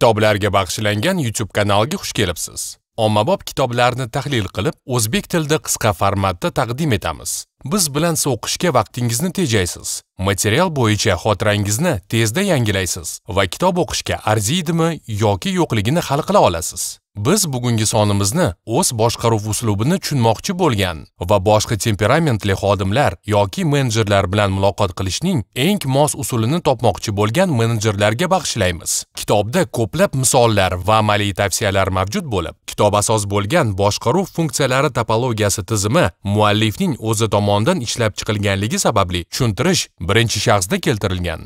kitoblarga bag'ishlangan YouTube kanaliga xush kelibsiz. Ommabop kitoblarni tahlil qilib, o'zbek tilida qisqa formatda taqdim etamiz. Biz bilan so'qishga vaqtingizni tejaysiz. Material bo'yicha xotirangizni tezda yangilaysiz va kitob o'qishga arziydimi yoki yo'qligini hal qila olasiz. Biz bugungi sonimizni o'z boshqaruv uslubini tushunmoqchi bo'lgan va boshqa temperamentli xodimlar yoki menejerlar bilan muloqot qilishning eng mos usulini topmoqchi bo'lgan menejerlarga bag'ishlaymiz. Kitobda ko'plab misollar va amaliy tavsiyalar mavjud bo'lib, kitob asos bo'lgan boshqaruv funksiyalari topologiyasi tizimi muallifning o'zi tomonidan ishlab chiqilganligi sababli tushuntirish birinchi shaxsda keltirilgan.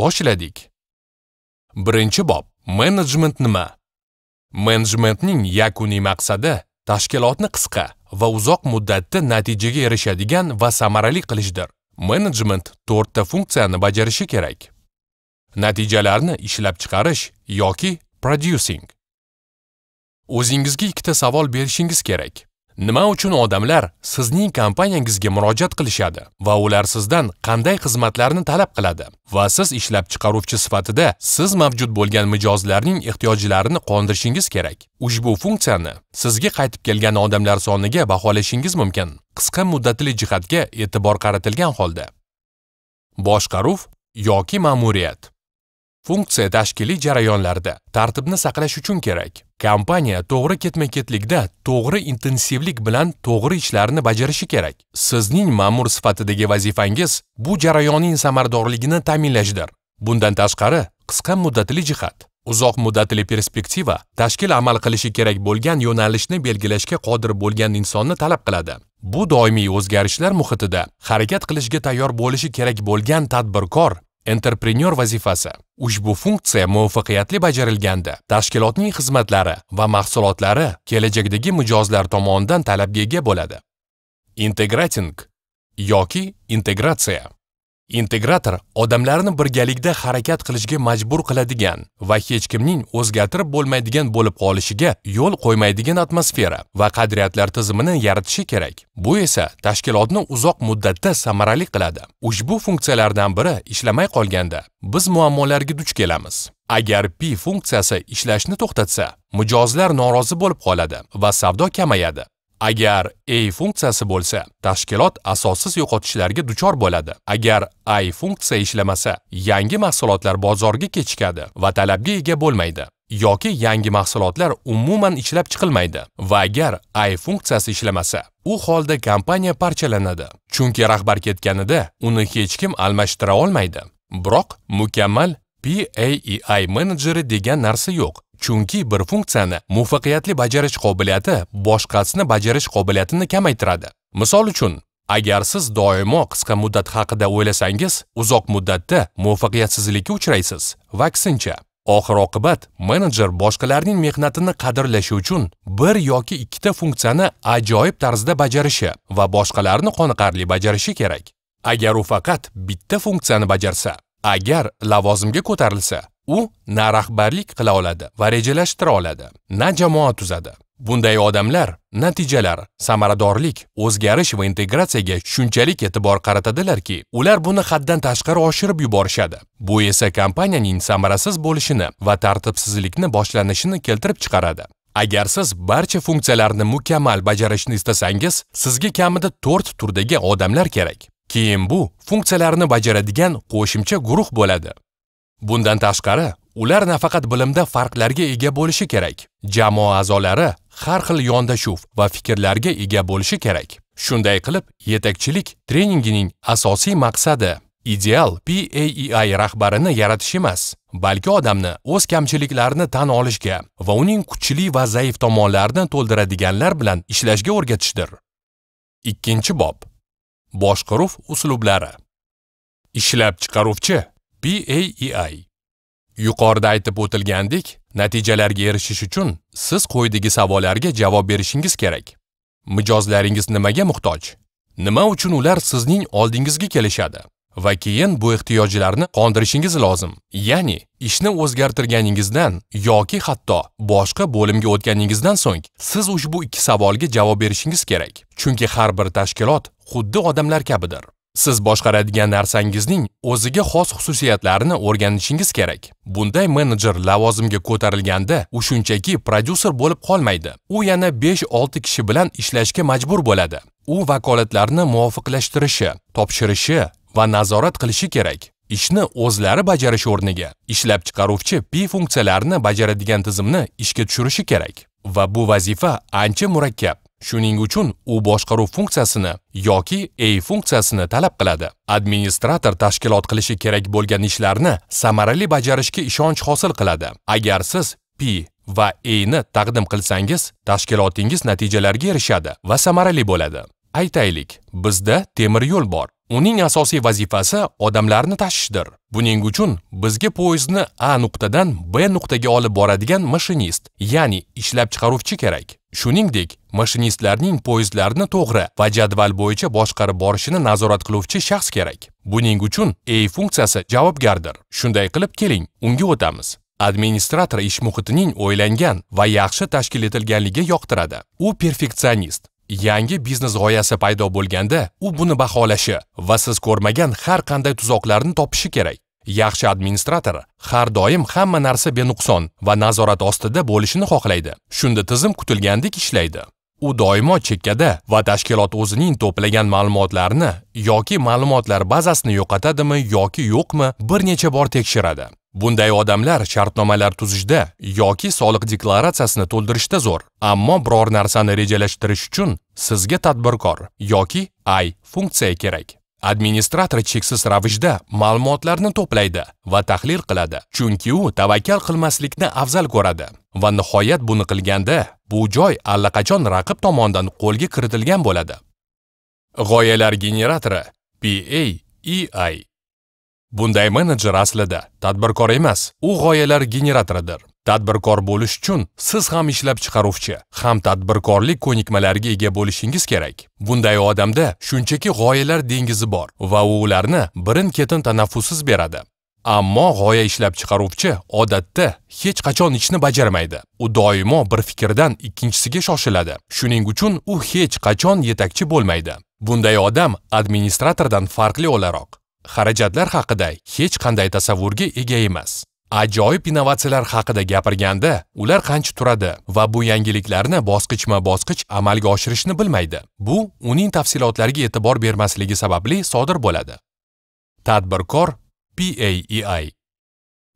Boshladik. Birinchi bob: Menejment nima? Menejmentning yakuniy maqsadi tashkilotni qisqa va uzoq muddatda natijaga erishadigan va samarali qilishdir. Menejment to'rtta funksiyani bajarishi kerak. Natijalarni ishlab chiqarish yoki producing. O'zingizga ikkita savol berishingiz kerak. Nima uchun odamlar sizning kompaniyangizga murojaat qilishadi va ular sizdan qanday xizmatlarni talab qiladi va siz ishlab chiqaruvchi sifatida siz mavjud bo'lgan mijozlarning ehtiyojlarini qondirishingiz kerak. Ushbu funksiyani sizga qaytib kelgan odamlar soniga baholashingiz mumkin. Qisqa muddatli jihatga e'tibor qaratilgan holda. Boshqaruv yoki ma'muriyat funksiya tashkiliy jarayonlarda tartibni saqlash uchun kerak. Kompaniya to'g'ri ketma-ketlikda to'g'ri intensivlik bilan to'g'ri ishlarni bajarishi kerak. Sizning ma'mur sifatidagi vazifangiz bu jarayonning samaradorligini ta'minlashdir. Bundan tashqari, qisqa muddatli jihat uzoq muddatli perspektiva tashkil amal qilishi kerak bo'lgan yo'nalishni belgilashga qodir bo'lgan insonni talab qiladi bu doimiy o'zgarishlar muhitida harakat qilishga tayyor bo'lishi kerak bo'lgan tadbirkor entrepreneur vazifasi Ushbu funksiya muvaffaqiyatli bajarilganda, tashkilotning xizmatlari va mahsulotlari kelajakdagi mijozlar tomonidan talabga ega bo'ladi. Integrating yoki integratsiya Integrator odamlarni birgalikda harakat qilishga majbur qiladigan va hech kimning o'zgartirib bo'lmaydigan bo'lib qolishiga yo'l qo'ymaydigan atmosfera va qadriyatlar tizimini yaratishi kerak. Bu esa tashkilotni uzoq muddatda samarali qiladi. Ushbu funksiyalardan biri ishlamay qolganda biz muammolarga duch kelamiz. Agar P funksiyasi ishlashni to'xtatsa, mijozlar norozi bo'lib qoladi va savdo kamayadi. Agar a funksiyasi bo'lsa, tashkilot asossiz yo'qotishlarga duchor bo'ladi. Agar A funksiya ishlamasa, yangi mahsulotlar bozorga kechikadi va talabga ega bo'lmaydi yoki yangi mahsulotlar umuman ishlab chiqilmaydi va agar A funksiyasi ishlamasa, u holda kompaniya parchalanadi. Chunki rahbar ketganida uni hech kim almashtira olmaydi. Biroq mukammal PAEI menejeri degan narsa yo'q. chunki bir funksiyani muvaffaqiyatli bajarish qobiliyati boshqasini bajarish qobiliyatini kamaytiradi misol uchun agar siz doimo qisqa muddat haqida o'ylasangiz uzoq muddatda muvaffaqiyatsizlikka uchraysiz va aksincha oxir oqibat menejer boshqalarning mehnatini qadrlashi uchun bir yoki ikkita funksiyani ajoyib tarzda bajarishi va boshqalarni qoniqarli bajarishi kerak agar u faqat bitta funksiyani bajarsa agar lavozimga ko'tarilsa u na rahbarlik qila oladi va rejalashtira oladi na jamoa tuzadi bunday odamlar natijalar samaradorlik o'zgarish va integratsiyaga shunchalik e'tibor qaratadilarki ular buni haddan tashqari oshirib yuborishadi bu esa kompaniyaning samarasiz bo'lishini va tartibsizlikni boshlanishini keltirib chiqaradi agar siz barcha funksiyalarni mukammal bajarishni istasangiz sizga kamida 4 turdagi odamlar kerak keyin bu funksiyalarni bajaradigan qo'shimcha guruh bo'ladi bundan tashqari ular nafaqat bilimda farqlarga ega bo'lishi kerak jamoa a'zolari har xil yondashuv va fikrlarga ega bo'lishi kerak shunday qilib yetakchilik treningining asosiy maqsadi ideal paei rahbarini yaratish emas balki odamni o'z kamchiliklarini tan olishga va uning kuchli va zaif tomonlarini to'ldiradiganlar bilan ishlashga o'rgatishdir ikkinchi bob boshqaruv uslublari ishlab chiqaruvchi BAEI. Yuqorida aytib o'tilgandek, natijalarga erishish uchun siz qo'ydigi savollarga javob berishingiz kerak. Mijozlaringiz nimaga muhtoj? Nima uchun ular sizning oldingizga kelishadi? Va keyin bu ehtiyojlarni qondirishingiz lozim. Ya'ni, ishni o'zgartirganingizdan yoki hatto boshqa bo'limga o'tganingizdan so'ng siz ushbu ikki savolga javob berishingiz kerak. Chunki har bir tashkilot xuddi odamlar kabidir. siz boshqaradigan narsangizning o'ziga xos xususiyatlarini o'rganishingiz kerak bunday menejer lavozimga ko'tarilganda u shunchaki prodyuser bo'lib qolmaydi u yana 5-6 kishi bilan ishlashga majbur bo'ladi u vakolatlarni muvofiqlashtirishi topshirishi va nazorat qilishi kerak ishni o'zlari bajarish o'rniga ishlab chiqaruvchi p funksiyalarini bajaradigan tizimni ishga tushirishi kerak va bu vazifa ancha murakkab Shuning uchun u boshqaruv funksiyasini yoki A funksiyasini talab qiladi. Administrator tashkilot qilishi kerak bo'lgan ishlarni samarali bajarishga ishonch hosil qiladi. Agar siz P va A ni taqdim qilsangiz, tashkilotingiz natijalarga erishadi va samarali bo'ladi. Aytaylik, bizda temir yo'l bor. Uning asosiy vazifasi odamlarni tashishdir. Buning uchun bizga poyezdni A nuqtadan B nuqtaga olib boradigan mashinist, ya'ni ishlab chiqaruvchi kerak. Shuningdek, mashinistlarning poyezdlarni to'g'ri va jadval bo'yicha boshqarib borishini nazorat qiluvchi shaxs kerak. Buning uchun A funksiyasi javobgardir. Shunday qilib keling, unga o'tamiz. Administrator ish muhitining o'ylangan va yaxshi tashkil etilganligi yoqtiradi. U perfeksionist. Yangi biznes g'oyasi paydo bo'lganda, u buni baholashi va siz ko'rmagan har qanday tuzoqlarni topishi kerak. yaxshi administrator har doim hamma narsa benuqson va nazorat ostida bo'lishini xohlaydi shunda tizim kutilgandek ishlaydi u doimo chekkada va tashkilot o'zining to'plagan ma'lumotlarni yoki ma'lumotlar bazasini yo'qotadimi yoki yo'qmi bir necha bor tekshiradi bunday odamlar shartnomalar tuzishda yoki soliq deklaratsiyasini to'ldirishda zo'r ammo biror narsani rejalashtirish uchun sizga tadbirkor yoki ay funksiya kerak Administrator cheksiz ravishda ma'lumotlarni to'playdi va tahlil qiladi, chunki u tavakkal qilmaslikni afzal ko'radi. Va nihoyat buni qilganda, bu joy allaqachon raqib tomonidan qo'lga kiritilgan bo'ladi. G'oyalar generatori PA EI Bunday menejer aslida tadbirkor emas, u g'oyalar generatoridir. tadbirkor bo'lish uchun siz ham ishlab chiqaruvchi ham tadbirkorlik ko'nikmalariga ega bo'lishingiz kerak bunday odamda shunchaki g'oyalar dengizi bor va u ularni birin ketin tanaffussiz beradi ammo g'oya ishlab chiqaruvchi odatda hech qachon ishni bajarmaydi u doimo bir fikrdan ikkinchisiga shoshiladi shuning uchun u hech qachon yetakchi bo'lmaydi bunday odam administratordan farqli o'laroq xarajatlar haqida hech qanday tasavvurga ega emas ajoyib innovatsiyalar haqida gapirganda ular qancha turadi va bu yangiliklarni bosqichma bosqich amalga oshirishni bilmaydi bu uning tafsilotlariga e'tibor bermasligi sababli sodir bo'ladi tadbirkor PAEI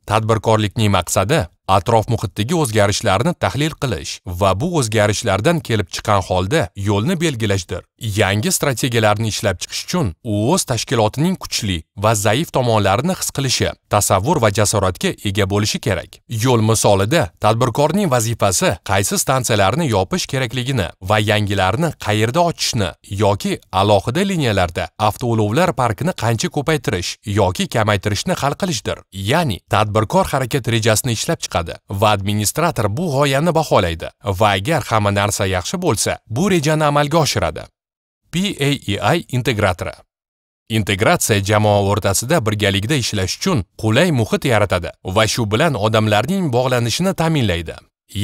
tadbirkorlikning maqsadi atrof muhitdagi o'zgarishlarni tahlil qilish va bu o'zgarishlardan kelib chiqqan holda yo'lni belgilashdir yangi strategiyalarni ishlab chiqish uchun u o'z tashkilotining kuchli va zaif tomonlarini his qilishi tasavvur va jasoratga ega bo'lishi kerak yo'l misolida tadbirkorning vazifasi qaysi stansiyalarni yopish kerakligini va yangilarni qayerda ochishni yoki alohida liniyalarda avtoulovlar parkini qancha ko'paytirish yoki kamaytirishni hal qilishdir ya'ni tadbirkor harakat rejasini ishlab chiqish chiqadi va administrator bu g'oyani baholaydi va agar hamma narsa yaxshi bo'lsa bu rejani amalga oshiradi PAEI integratori Integratsiya jamoa o'rtasida birgalikda ishlash uchun qulay muhit yaratadi va shu bilan odamlarning bog'lanishini ta'minlaydi.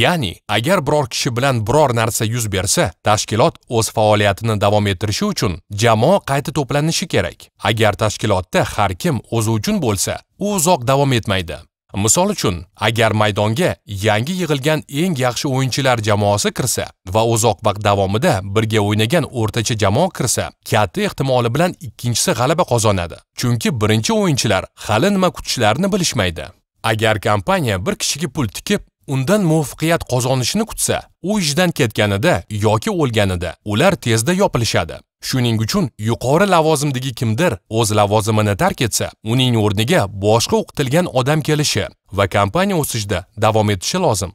Ya'ni, agar biror kishi bilan biror narsa yuz bersa, tashkilot o'z faoliyatini davom ettirishi uchun jamoa qayta to'planishi kerak. Agar tashkilotda har kim o'zi uchun bo'lsa, u uzoq davom etmaydi. Misol uchun, agar maydonga yangi yig'ilgan eng yaxshi o'yinchilar jamoasi kirsa va uzoq vaqt davomida birga o'ynagan o'rtacha jamoa kirsa, katta ehtimoli bilan ikkinchisi g'alaba qozonadi. Chunki birinchi o'yinchilar hali nima kutishlarini bilishmaydi. Agar kompaniya bir kishiga pul tikib, undan muvaffaqiyat qozonishini kutsa, u ishdan ketganida yoki o'lganida ular tezda yopilishadi. Shuning uchun yuqori lavozimdagi kimdir o'z lavozimini tark etsa, uning o'rniga boshqa o'qitilgan odam kelishi va kompaniya o'sishda davom etishi lozim.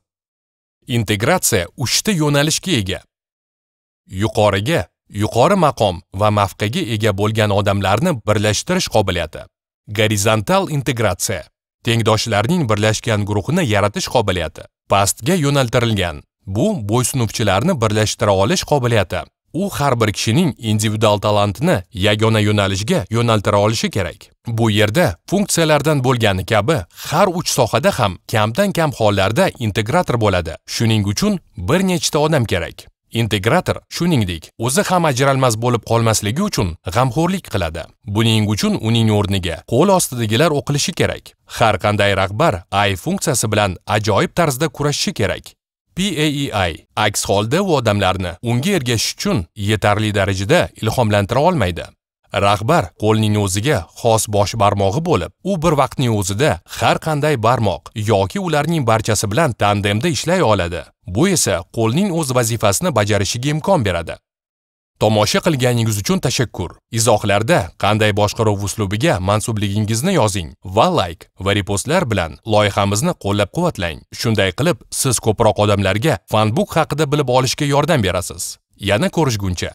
Integratsiya uchta yo'nalishga ega. Yuqoriga, yuqori maqom va mavqega ega bo'lgan odamlarni birlashtirish qobiliyati. Gorizontal integratsiya tengdoshlarning birlashgan guruhini yaratish qobiliyati. Pastga yo'naltirilgan Bu bo'ysunuvchilarni birlashtira olish qobiliyati u har bir kishining individual talantini yagona yo'nalishga yo'naltira olishi kerak bu yerda funksiyalardan bo'lgani kabi har uch sohada ham kamdan kam hollarda integrator bo'ladi shuning uchun bir nechta odam kerak integrator shuningdek o'zi ham ajralmas bo'lib qolmasligi uchun g'amxo'rlik qiladi buning uchun uning o'rniga qo'l ostidagilar o'qilishi kerak har qanday rahbar ay funksiyasi bilan ajoyib tarzda kurashishi kerak PAEI aks holda u odamlarni unga ergashish uchun yetarli darajada ilhomlantira olmaydi. Rahbar qo'lning o'ziga xos bosh barmog'i bo'lib, u bir vaqtning o'zida har qanday barmoq yoki ularning barchasi bilan tandemda ishlay oladi. Bu esa qo'lning o'z vazifasini bajarishiga imkon beradi. Tomosha qilganingiz uchun tashakkur. Izohlarda qanday boshqaruv uslubiga mansubligingizni yozing va like va repostlar bilan loyihamizni qo'llab-quvvatlang. Shunday qilib, siz ko'proq odamlarga fanbook haqida bilib olishga yordam berasiz. Yana ko'rishguncha.